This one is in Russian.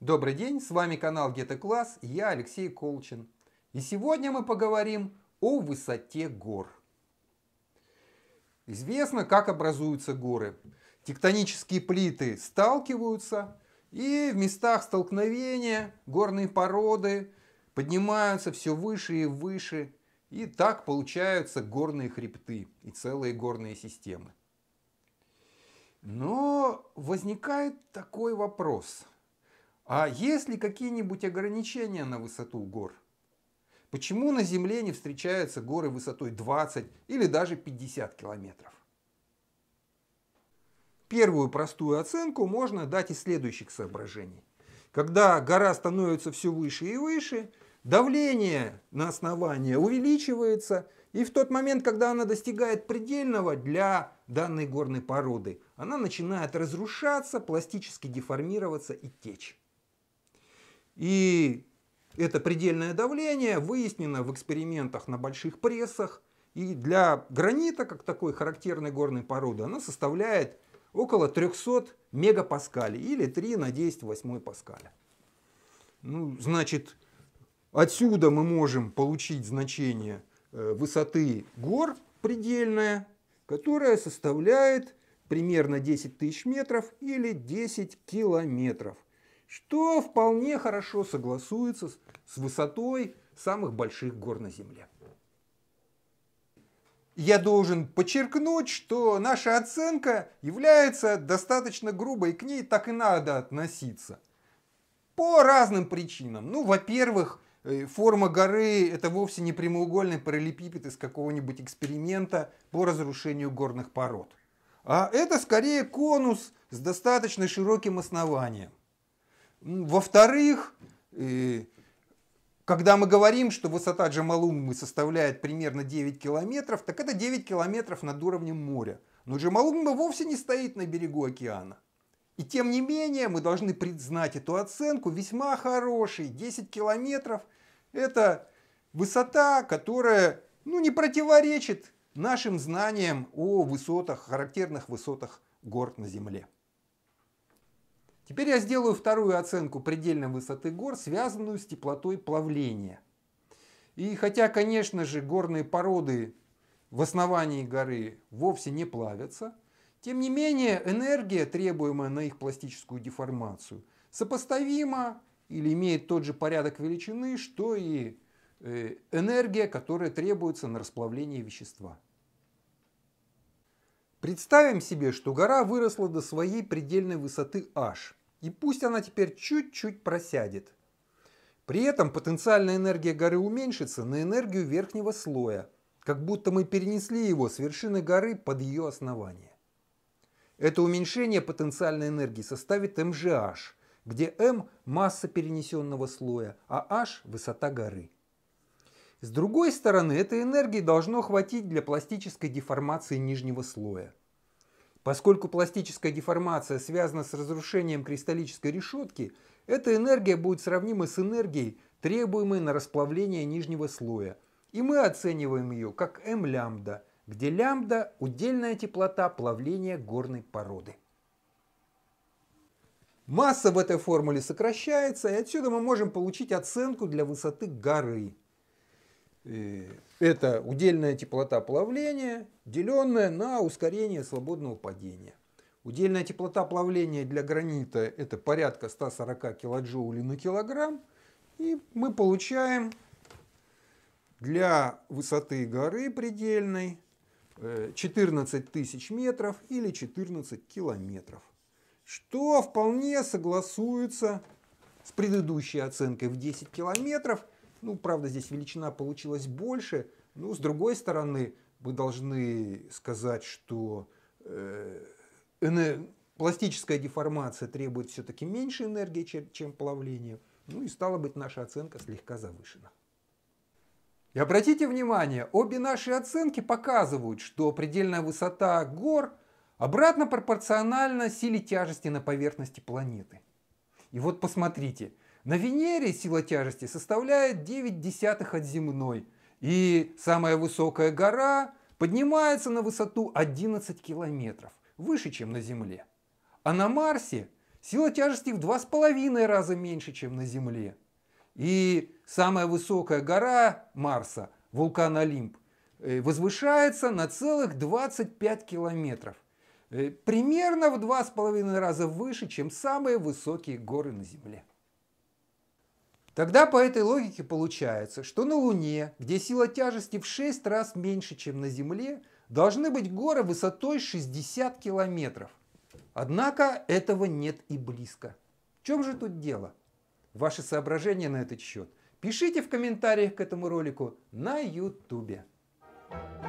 Добрый день, с вами канал Гетто Класс, я Алексей Колчин. И сегодня мы поговорим о высоте гор. Известно, как образуются горы. Тектонические плиты сталкиваются, и в местах столкновения горные породы поднимаются все выше и выше, и так получаются горные хребты и целые горные системы. Но возникает такой вопрос. А есть ли какие-нибудь ограничения на высоту гор? Почему на Земле не встречаются горы высотой 20 или даже 50 километров? Первую простую оценку можно дать из следующих соображений. Когда гора становится все выше и выше, давление на основание увеличивается, и в тот момент, когда она достигает предельного для данной горной породы, она начинает разрушаться, пластически деформироваться и течь. И это предельное давление выяснено в экспериментах на больших прессах, и для гранита, как такой характерной горной породы, она составляет около 300 мегапаскалей или 3 на 10 восьмой паскаля. Ну, значит, отсюда мы можем получить значение э, высоты гор предельная, которая составляет примерно 10 тысяч метров или 10 километров, что вполне хорошо согласуется с высотой самых больших гор на Земле. Я должен подчеркнуть, что наша оценка является достаточно грубой, к ней так и надо относиться. По разным причинам. Ну, во-первых, э, форма горы – это вовсе не прямоугольный параллелепипед из какого-нибудь эксперимента по разрушению горных пород. А это скорее конус с достаточно широким основанием. Во-вторых, э, когда мы говорим, что высота Джамалумбы составляет примерно 9 километров, так это 9 километров над уровнем моря. Но Джамалумба вовсе не стоит на берегу океана. И тем не менее, мы должны признать эту оценку весьма хорошей. 10 километров – это высота, которая ну, не противоречит нашим знаниям о высотах, характерных высотах гор на Земле. Теперь я сделаю вторую оценку предельной высоты гор, связанную с теплотой плавления. И хотя, конечно же, горные породы в основании горы вовсе не плавятся, тем не менее энергия, требуемая на их пластическую деформацию, сопоставима или имеет тот же порядок величины, что и э, энергия, которая требуется на расплавление вещества. Представим себе, что гора выросла до своей предельной высоты h. И пусть она теперь чуть-чуть просядет. При этом потенциальная энергия горы уменьшится на энергию верхнего слоя, как будто мы перенесли его с вершины горы под ее основание. Это уменьшение потенциальной энергии составит МЖH, где М – масса перенесенного слоя, а H – высота горы. С другой стороны, этой энергии должно хватить для пластической деформации нижнего слоя – Поскольку пластическая деформация связана с разрушением кристаллической решетки, эта энергия будет сравнима с энергией, требуемой на расплавление нижнего слоя. И мы оцениваем ее как m лямбда, где лямбда – удельная теплота плавления горной породы. Масса в этой формуле сокращается, и отсюда мы можем получить оценку для высоты горы – Э, это удельная теплота плавления, деленная на ускорение свободного падения. Удельная теплота плавления для гранита это порядка 140 кJ на килограмм. И мы получаем для высоты горы предельной 14 э, тысяч метров или 14 километров, что вполне согласуется с предыдущей оценкой в 10 километров – ну, правда, здесь величина получилась больше, но с другой стороны, мы должны сказать, что э, энер... пластическая деформация требует все-таки меньше энергии, чем, чем плавление. Ну и стало быть, наша оценка слегка завышена. И обратите внимание, обе наши оценки показывают, что предельная высота гор обратно пропорциональна силе тяжести на поверхности планеты. И вот посмотрите – на Венере сила тяжести составляет 9 десятых от земной, и самая высокая гора поднимается на высоту 11 километров, выше, чем на Земле. А на Марсе сила тяжести в 2,5 раза меньше, чем на Земле. И самая высокая гора Марса, вулкан Олимп, э, возвышается на целых 25 километров. Э, примерно в 2,5 раза выше, чем самые высокие горы на Земле. Тогда по этой логике получается, что на Луне, где сила тяжести в 6 раз меньше, чем на Земле, должны быть горы высотой 60 километров. Однако этого нет и близко. В чем же тут дело? Ваши соображения на этот счет пишите в комментариях к этому ролику на YouTube. thank you